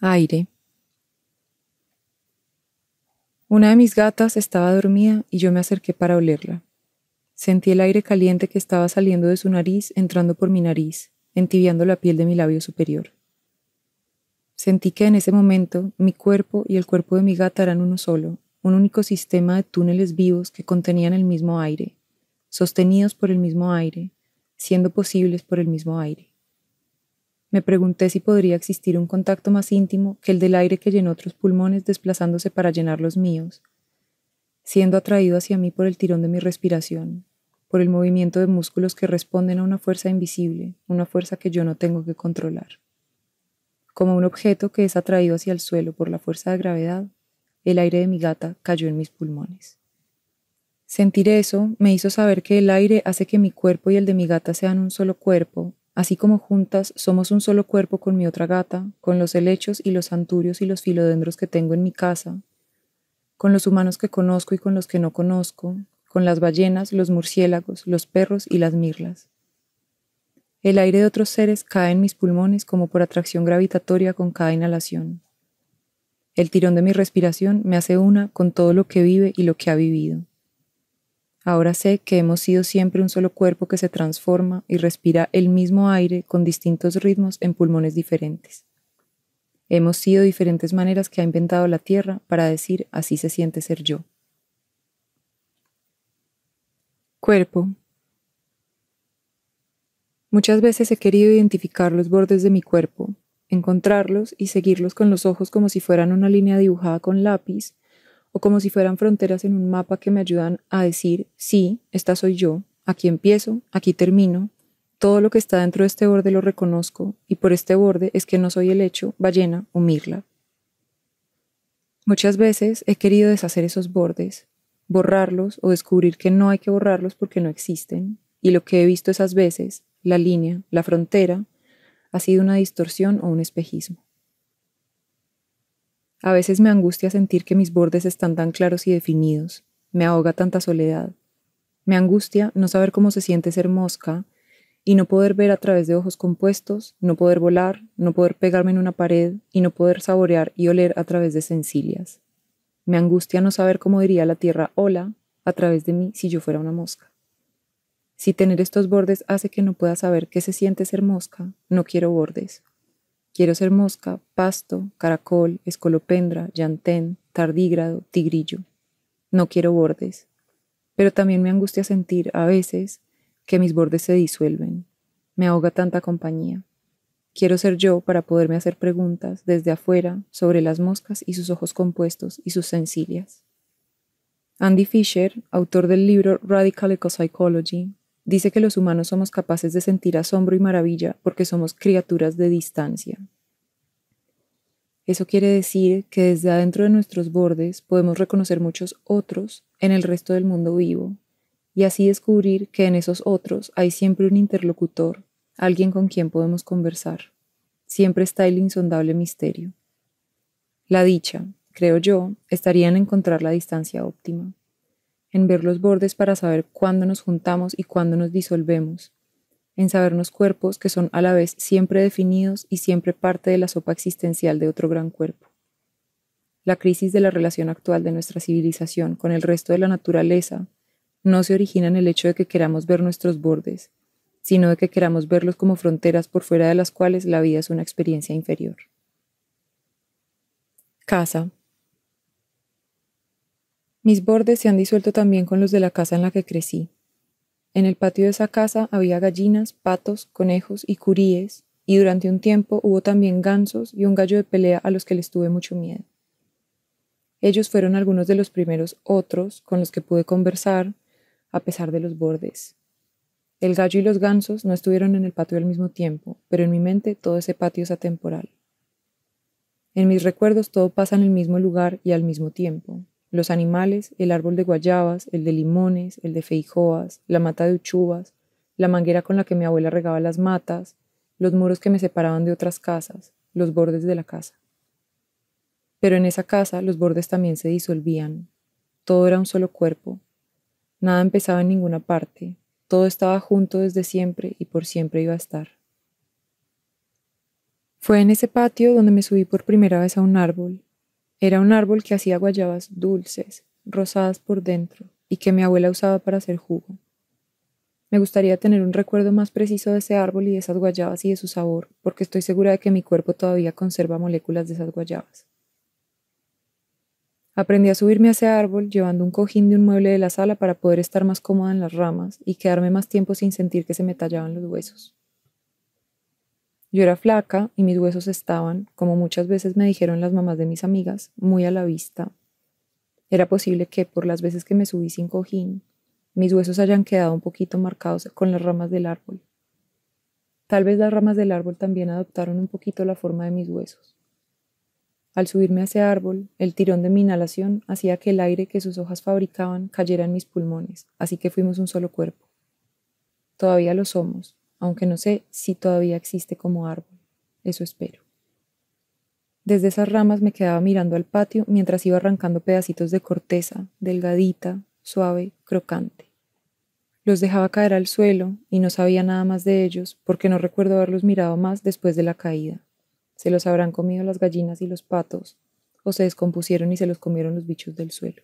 aire. Una de mis gatas estaba dormida y yo me acerqué para olerla. Sentí el aire caliente que estaba saliendo de su nariz entrando por mi nariz, entibiando la piel de mi labio superior. Sentí que en ese momento mi cuerpo y el cuerpo de mi gata eran uno solo, un único sistema de túneles vivos que contenían el mismo aire, sostenidos por el mismo aire, siendo posibles por el mismo aire. Me pregunté si podría existir un contacto más íntimo que el del aire que llenó otros pulmones desplazándose para llenar los míos, siendo atraído hacia mí por el tirón de mi respiración, por el movimiento de músculos que responden a una fuerza invisible, una fuerza que yo no tengo que controlar. Como un objeto que es atraído hacia el suelo por la fuerza de gravedad, el aire de mi gata cayó en mis pulmones. Sentir eso me hizo saber que el aire hace que mi cuerpo y el de mi gata sean un solo cuerpo así como juntas somos un solo cuerpo con mi otra gata, con los helechos y los anturios y los filodendros que tengo en mi casa, con los humanos que conozco y con los que no conozco, con las ballenas, los murciélagos, los perros y las mirlas. El aire de otros seres cae en mis pulmones como por atracción gravitatoria con cada inhalación. El tirón de mi respiración me hace una con todo lo que vive y lo que ha vivido. Ahora sé que hemos sido siempre un solo cuerpo que se transforma y respira el mismo aire con distintos ritmos en pulmones diferentes. Hemos sido diferentes maneras que ha inventado la Tierra para decir así se siente ser yo. Cuerpo. Muchas veces he querido identificar los bordes de mi cuerpo, encontrarlos y seguirlos con los ojos como si fueran una línea dibujada con lápiz, o como si fueran fronteras en un mapa que me ayudan a decir, sí, esta soy yo, aquí empiezo, aquí termino, todo lo que está dentro de este borde lo reconozco, y por este borde es que no soy el hecho, ballena o mirla. Muchas veces he querido deshacer esos bordes, borrarlos o descubrir que no hay que borrarlos porque no existen, y lo que he visto esas veces, la línea, la frontera, ha sido una distorsión o un espejismo. A veces me angustia sentir que mis bordes están tan claros y definidos. Me ahoga tanta soledad. Me angustia no saber cómo se siente ser mosca y no poder ver a través de ojos compuestos, no poder volar, no poder pegarme en una pared y no poder saborear y oler a través de sencillas. Me angustia no saber cómo diría la tierra hola a través de mí si yo fuera una mosca. Si tener estos bordes hace que no pueda saber qué se siente ser mosca, no quiero bordes, Quiero ser mosca, pasto, caracol, escolopendra, llantén, tardígrado, tigrillo. No quiero bordes. Pero también me angustia sentir, a veces, que mis bordes se disuelven. Me ahoga tanta compañía. Quiero ser yo para poderme hacer preguntas desde afuera sobre las moscas y sus ojos compuestos y sus sencillas. Andy Fisher, autor del libro Radical Ecopsychology, dice que los humanos somos capaces de sentir asombro y maravilla porque somos criaturas de distancia. Eso quiere decir que desde adentro de nuestros bordes podemos reconocer muchos otros en el resto del mundo vivo y así descubrir que en esos otros hay siempre un interlocutor, alguien con quien podemos conversar. Siempre está el insondable misterio. La dicha, creo yo, estaría en encontrar la distancia óptima en ver los bordes para saber cuándo nos juntamos y cuándo nos disolvemos, en sabernos cuerpos que son a la vez siempre definidos y siempre parte de la sopa existencial de otro gran cuerpo. La crisis de la relación actual de nuestra civilización con el resto de la naturaleza no se origina en el hecho de que queramos ver nuestros bordes, sino de que queramos verlos como fronteras por fuera de las cuales la vida es una experiencia inferior. Casa, mis bordes se han disuelto también con los de la casa en la que crecí. En el patio de esa casa había gallinas, patos, conejos y curíes, y durante un tiempo hubo también gansos y un gallo de pelea a los que les tuve mucho miedo. Ellos fueron algunos de los primeros otros con los que pude conversar, a pesar de los bordes. El gallo y los gansos no estuvieron en el patio al mismo tiempo, pero en mi mente todo ese patio es atemporal. En mis recuerdos todo pasa en el mismo lugar y al mismo tiempo, los animales, el árbol de guayabas, el de limones, el de feijoas, la mata de uchubas, la manguera con la que mi abuela regaba las matas, los muros que me separaban de otras casas, los bordes de la casa. Pero en esa casa los bordes también se disolvían. Todo era un solo cuerpo. Nada empezaba en ninguna parte. Todo estaba junto desde siempre y por siempre iba a estar. Fue en ese patio donde me subí por primera vez a un árbol era un árbol que hacía guayabas dulces, rosadas por dentro, y que mi abuela usaba para hacer jugo. Me gustaría tener un recuerdo más preciso de ese árbol y de esas guayabas y de su sabor, porque estoy segura de que mi cuerpo todavía conserva moléculas de esas guayabas. Aprendí a subirme a ese árbol llevando un cojín de un mueble de la sala para poder estar más cómoda en las ramas y quedarme más tiempo sin sentir que se me tallaban los huesos. Yo era flaca y mis huesos estaban, como muchas veces me dijeron las mamás de mis amigas, muy a la vista. Era posible que, por las veces que me subí sin cojín, mis huesos hayan quedado un poquito marcados con las ramas del árbol. Tal vez las ramas del árbol también adoptaron un poquito la forma de mis huesos. Al subirme a ese árbol, el tirón de mi inhalación hacía que el aire que sus hojas fabricaban cayera en mis pulmones, así que fuimos un solo cuerpo. Todavía lo somos, aunque no sé si todavía existe como árbol, eso espero. Desde esas ramas me quedaba mirando al patio mientras iba arrancando pedacitos de corteza, delgadita, suave, crocante. Los dejaba caer al suelo y no sabía nada más de ellos porque no recuerdo haberlos mirado más después de la caída. Se los habrán comido las gallinas y los patos, o se descompusieron y se los comieron los bichos del suelo.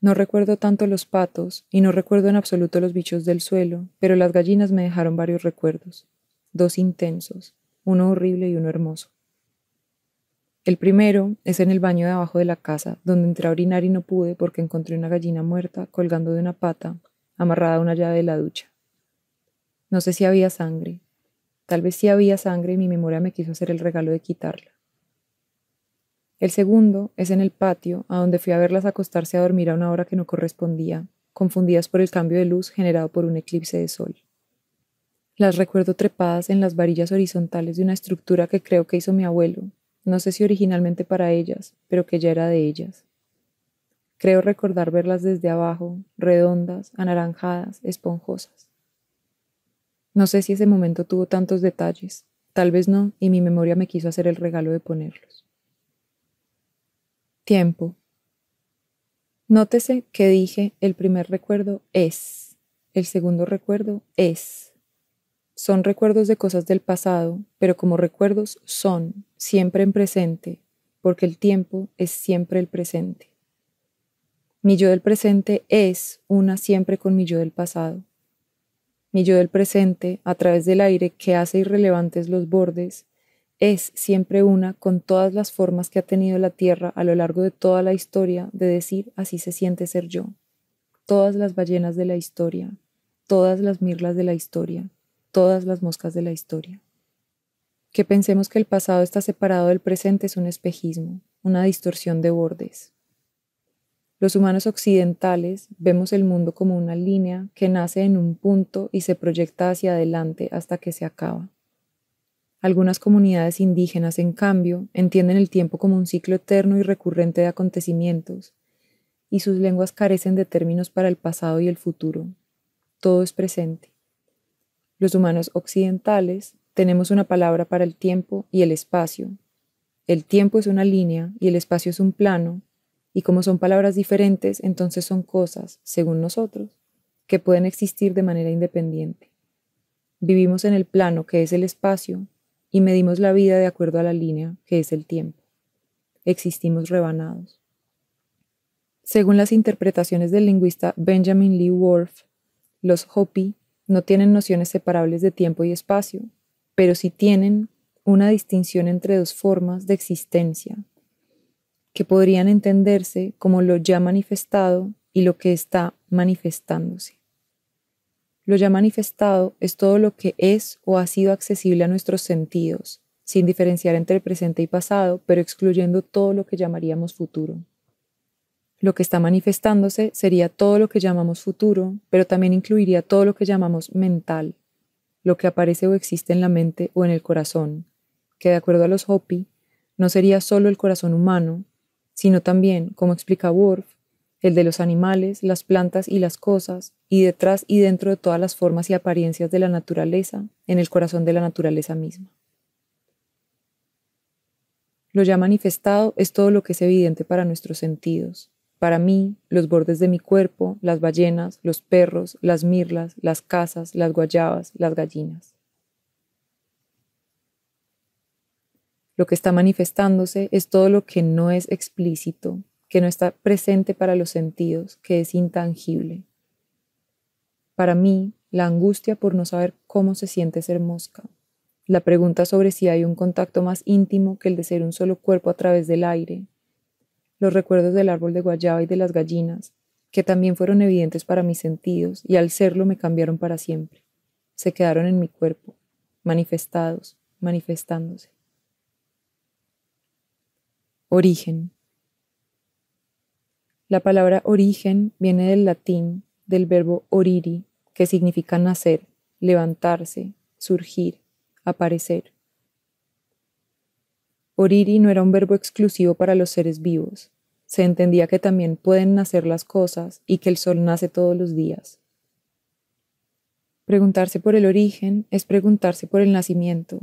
No recuerdo tanto los patos y no recuerdo en absoluto los bichos del suelo, pero las gallinas me dejaron varios recuerdos, dos intensos, uno horrible y uno hermoso. El primero es en el baño de abajo de la casa, donde entré a orinar y no pude porque encontré una gallina muerta colgando de una pata, amarrada a una llave de la ducha. No sé si había sangre. Tal vez sí había sangre y mi memoria me quiso hacer el regalo de quitarla. El segundo es en el patio, a donde fui a verlas acostarse a dormir a una hora que no correspondía, confundidas por el cambio de luz generado por un eclipse de sol. Las recuerdo trepadas en las varillas horizontales de una estructura que creo que hizo mi abuelo, no sé si originalmente para ellas, pero que ya era de ellas. Creo recordar verlas desde abajo, redondas, anaranjadas, esponjosas. No sé si ese momento tuvo tantos detalles, tal vez no, y mi memoria me quiso hacer el regalo de ponerlos. Tiempo. Nótese que dije el primer recuerdo es, el segundo recuerdo es. Son recuerdos de cosas del pasado, pero como recuerdos son siempre en presente, porque el tiempo es siempre el presente. Mi yo del presente es una siempre con mi yo del pasado. Mi yo del presente, a través del aire que hace irrelevantes los bordes, es siempre una con todas las formas que ha tenido la Tierra a lo largo de toda la historia de decir así se siente ser yo. Todas las ballenas de la historia, todas las mirlas de la historia, todas las moscas de la historia. Que pensemos que el pasado está separado del presente es un espejismo, una distorsión de bordes. Los humanos occidentales vemos el mundo como una línea que nace en un punto y se proyecta hacia adelante hasta que se acaba. Algunas comunidades indígenas, en cambio, entienden el tiempo como un ciclo eterno y recurrente de acontecimientos, y sus lenguas carecen de términos para el pasado y el futuro. Todo es presente. Los humanos occidentales tenemos una palabra para el tiempo y el espacio. El tiempo es una línea y el espacio es un plano, y como son palabras diferentes, entonces son cosas, según nosotros, que pueden existir de manera independiente. Vivimos en el plano que es el espacio y medimos la vida de acuerdo a la línea que es el tiempo. Existimos rebanados. Según las interpretaciones del lingüista Benjamin Lee Worf, los Hopi no tienen nociones separables de tiempo y espacio, pero sí tienen una distinción entre dos formas de existencia, que podrían entenderse como lo ya manifestado y lo que está manifestándose. Lo ya manifestado es todo lo que es o ha sido accesible a nuestros sentidos, sin diferenciar entre el presente y pasado, pero excluyendo todo lo que llamaríamos futuro. Lo que está manifestándose sería todo lo que llamamos futuro, pero también incluiría todo lo que llamamos mental, lo que aparece o existe en la mente o en el corazón, que de acuerdo a los Hopi, no sería solo el corazón humano, sino también, como explica Worf, el de los animales, las plantas y las cosas, y detrás y dentro de todas las formas y apariencias de la naturaleza, en el corazón de la naturaleza misma. Lo ya manifestado es todo lo que es evidente para nuestros sentidos. Para mí, los bordes de mi cuerpo, las ballenas, los perros, las mirlas, las casas, las guayabas, las gallinas. Lo que está manifestándose es todo lo que no es explícito, que no está presente para los sentidos, que es intangible. Para mí, la angustia por no saber cómo se siente ser mosca, la pregunta sobre si hay un contacto más íntimo que el de ser un solo cuerpo a través del aire, los recuerdos del árbol de guayaba y de las gallinas, que también fueron evidentes para mis sentidos y al serlo me cambiaron para siempre. Se quedaron en mi cuerpo, manifestados, manifestándose. Origen. La palabra origen viene del latín del verbo oriri, que significa nacer, levantarse, surgir, aparecer. Oriri no era un verbo exclusivo para los seres vivos. Se entendía que también pueden nacer las cosas y que el sol nace todos los días. Preguntarse por el origen es preguntarse por el nacimiento,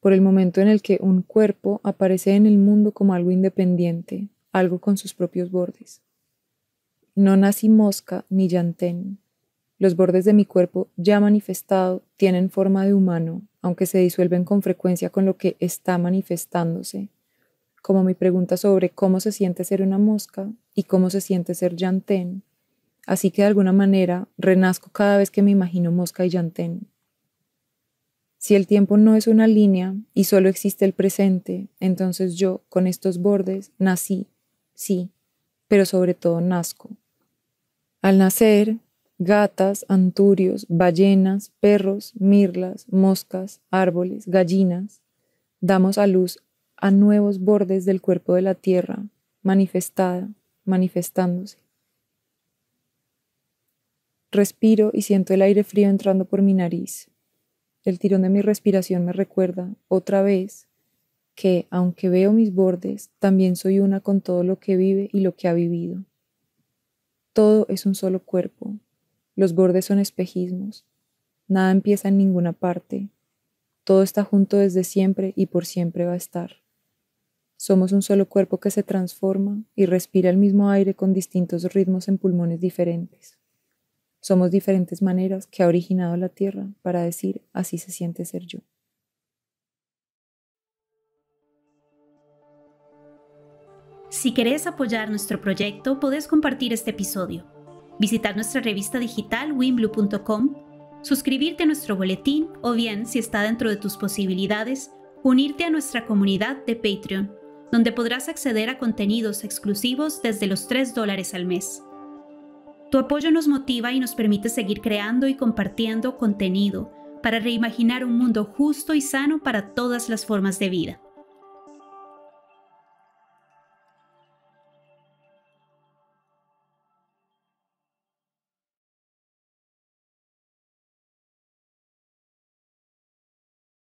por el momento en el que un cuerpo aparece en el mundo como algo independiente, algo con sus propios bordes. No nací mosca ni llantén. Los bordes de mi cuerpo ya manifestado tienen forma de humano, aunque se disuelven con frecuencia con lo que está manifestándose. Como mi pregunta sobre cómo se siente ser una mosca y cómo se siente ser yantén. Así que de alguna manera renazco cada vez que me imagino mosca y llantén. Si el tiempo no es una línea y solo existe el presente, entonces yo, con estos bordes, nací, sí, pero sobre todo nazco. Al nacer, gatas, anturios, ballenas, perros, mirlas, moscas, árboles, gallinas, damos a luz a nuevos bordes del cuerpo de la tierra, manifestada, manifestándose. Respiro y siento el aire frío entrando por mi nariz. El tirón de mi respiración me recuerda, otra vez, que, aunque veo mis bordes, también soy una con todo lo que vive y lo que ha vivido. Todo es un solo cuerpo. Los bordes son espejismos. Nada empieza en ninguna parte. Todo está junto desde siempre y por siempre va a estar. Somos un solo cuerpo que se transforma y respira el mismo aire con distintos ritmos en pulmones diferentes. Somos diferentes maneras que ha originado la Tierra para decir así se siente ser yo. Si querés apoyar nuestro proyecto, podés compartir este episodio, visitar nuestra revista digital winblue.com, suscribirte a nuestro boletín o bien, si está dentro de tus posibilidades, unirte a nuestra comunidad de Patreon, donde podrás acceder a contenidos exclusivos desde los 3 dólares al mes. Tu apoyo nos motiva y nos permite seguir creando y compartiendo contenido para reimaginar un mundo justo y sano para todas las formas de vida.